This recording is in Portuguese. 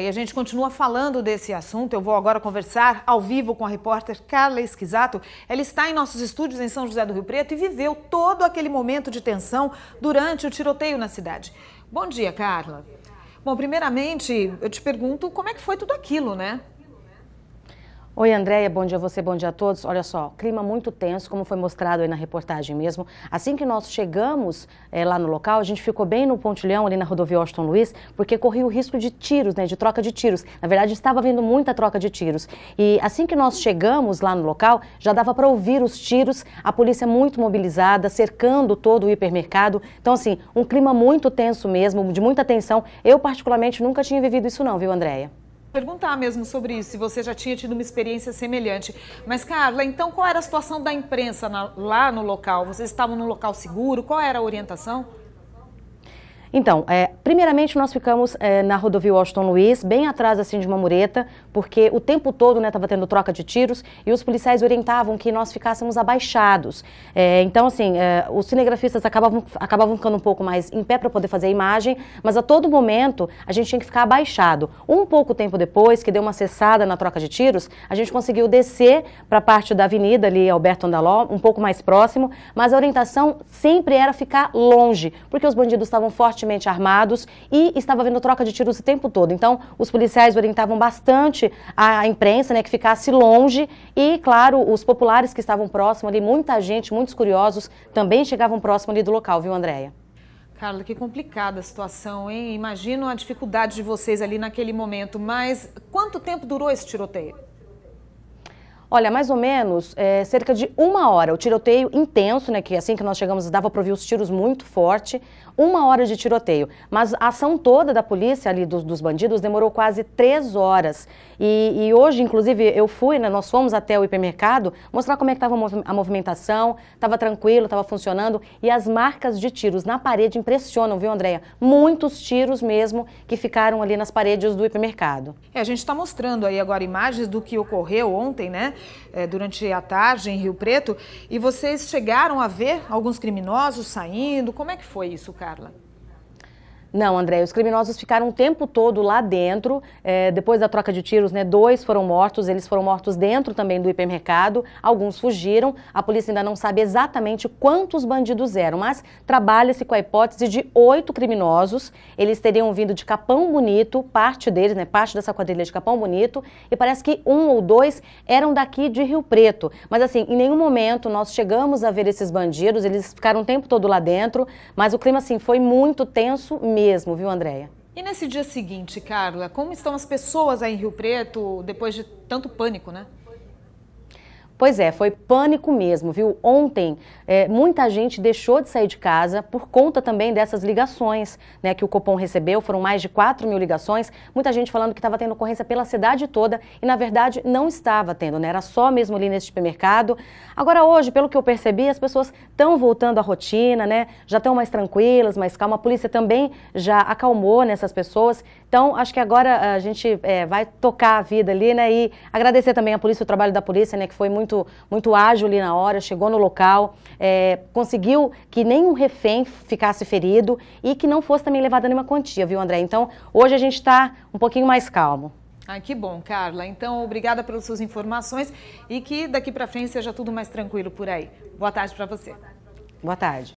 E a gente continua falando desse assunto. Eu vou agora conversar ao vivo com a repórter Carla Esquisato. Ela está em nossos estúdios em São José do Rio Preto e viveu todo aquele momento de tensão durante o tiroteio na cidade. Bom dia, Carla. Bom, primeiramente, eu te pergunto como é que foi tudo aquilo, né? Oi, Andréia, bom dia a você, bom dia a todos. Olha só, clima muito tenso, como foi mostrado aí na reportagem mesmo. Assim que nós chegamos é, lá no local, a gente ficou bem no pontilhão, ali na rodovia Washington Luiz, porque corria o risco de tiros, né, de troca de tiros. Na verdade, estava havendo muita troca de tiros. E assim que nós chegamos lá no local, já dava para ouvir os tiros, a polícia muito mobilizada, cercando todo o hipermercado. Então, assim, um clima muito tenso mesmo, de muita tensão. Eu, particularmente, nunca tinha vivido isso não, viu, Andréia? perguntar mesmo sobre isso, se você já tinha tido uma experiência semelhante. Mas, Carla, então qual era a situação da imprensa na, lá no local? Vocês estavam num local seguro? Qual era a orientação? Então, é, primeiramente nós ficamos é, na rodovia Washington Luiz, bem atrás assim de uma mureta, porque o tempo todo estava né, tendo troca de tiros e os policiais orientavam que nós ficássemos abaixados. É, então, assim, é, os cinegrafistas acabavam, acabavam ficando um pouco mais em pé para poder fazer a imagem, mas a todo momento a gente tinha que ficar abaixado. Um pouco tempo depois, que deu uma cessada na troca de tiros, a gente conseguiu descer para a parte da avenida ali, Alberto Andaló, um pouco mais próximo, mas a orientação sempre era ficar longe, porque os bandidos estavam fortes fortemente armados e estava havendo troca de tiros o tempo todo. Então, os policiais orientavam bastante a imprensa, né, que ficasse longe e, claro, os populares que estavam próximo ali, muita gente, muitos curiosos, também chegavam próximo ali do local, viu, Andréia? Carla, que complicada a situação, hein? Imagino a dificuldade de vocês ali naquele momento, mas quanto tempo durou esse tiroteio? Olha, mais ou menos é, cerca de uma hora. O tiroteio intenso, né? Que assim que nós chegamos dava para ouvir os tiros muito forte. Uma hora de tiroteio. Mas a ação toda da polícia ali, dos, dos bandidos, demorou quase três horas. E, e, hoje, inclusive, eu fui, né? Nós fomos até o hipermercado mostrar como é que estava a movimentação. Estava tranquilo, estava funcionando. E as marcas de tiros na parede impressionam, viu, Andréia? Muitos tiros mesmo que ficaram ali nas paredes do hipermercado. É, a gente está mostrando aí agora imagens do que ocorreu ontem, né? É, durante a tarde em Rio Preto e vocês chegaram a ver alguns criminosos saindo. Como é que foi isso, Carla? Não, André, os criminosos ficaram o tempo todo lá dentro, é, depois da troca de tiros, né, dois foram mortos, eles foram mortos dentro também do hipermercado, alguns fugiram, a polícia ainda não sabe exatamente quantos bandidos eram, mas trabalha-se com a hipótese de oito criminosos, eles teriam vindo de Capão Bonito, parte deles, né, parte dessa quadrilha de Capão Bonito, e parece que um ou dois eram daqui de Rio Preto, mas assim, em nenhum momento nós chegamos a ver esses bandidos, eles ficaram o tempo todo lá dentro, mas o clima assim foi muito tenso mesmo mesmo, viu, Andréia? E nesse dia seguinte, Carla, como estão as pessoas aí em Rio Preto depois de tanto pânico, né? Pois é, foi pânico mesmo, viu? Ontem, é, muita gente deixou de sair de casa por conta também dessas ligações né, que o Copom recebeu. Foram mais de 4 mil ligações. Muita gente falando que estava tendo ocorrência pela cidade toda e, na verdade, não estava tendo, né? Era só mesmo ali nesse supermercado. Agora, hoje, pelo que eu percebi, as pessoas estão voltando à rotina, né? Já estão mais tranquilas, mais calma. A polícia também já acalmou nessas pessoas. Então, acho que agora a gente é, vai tocar a vida ali, né? E agradecer também à polícia, o trabalho da polícia, né? Que foi muito muito, muito ágil ali na hora, chegou no local, é, conseguiu que nenhum refém ficasse ferido e que não fosse também levada nenhuma quantia, viu, André? Então, hoje a gente está um pouquinho mais calmo. Ai, que bom, Carla. Então, obrigada pelas suas informações e que daqui para frente seja tudo mais tranquilo por aí. Boa tarde para você. Boa tarde.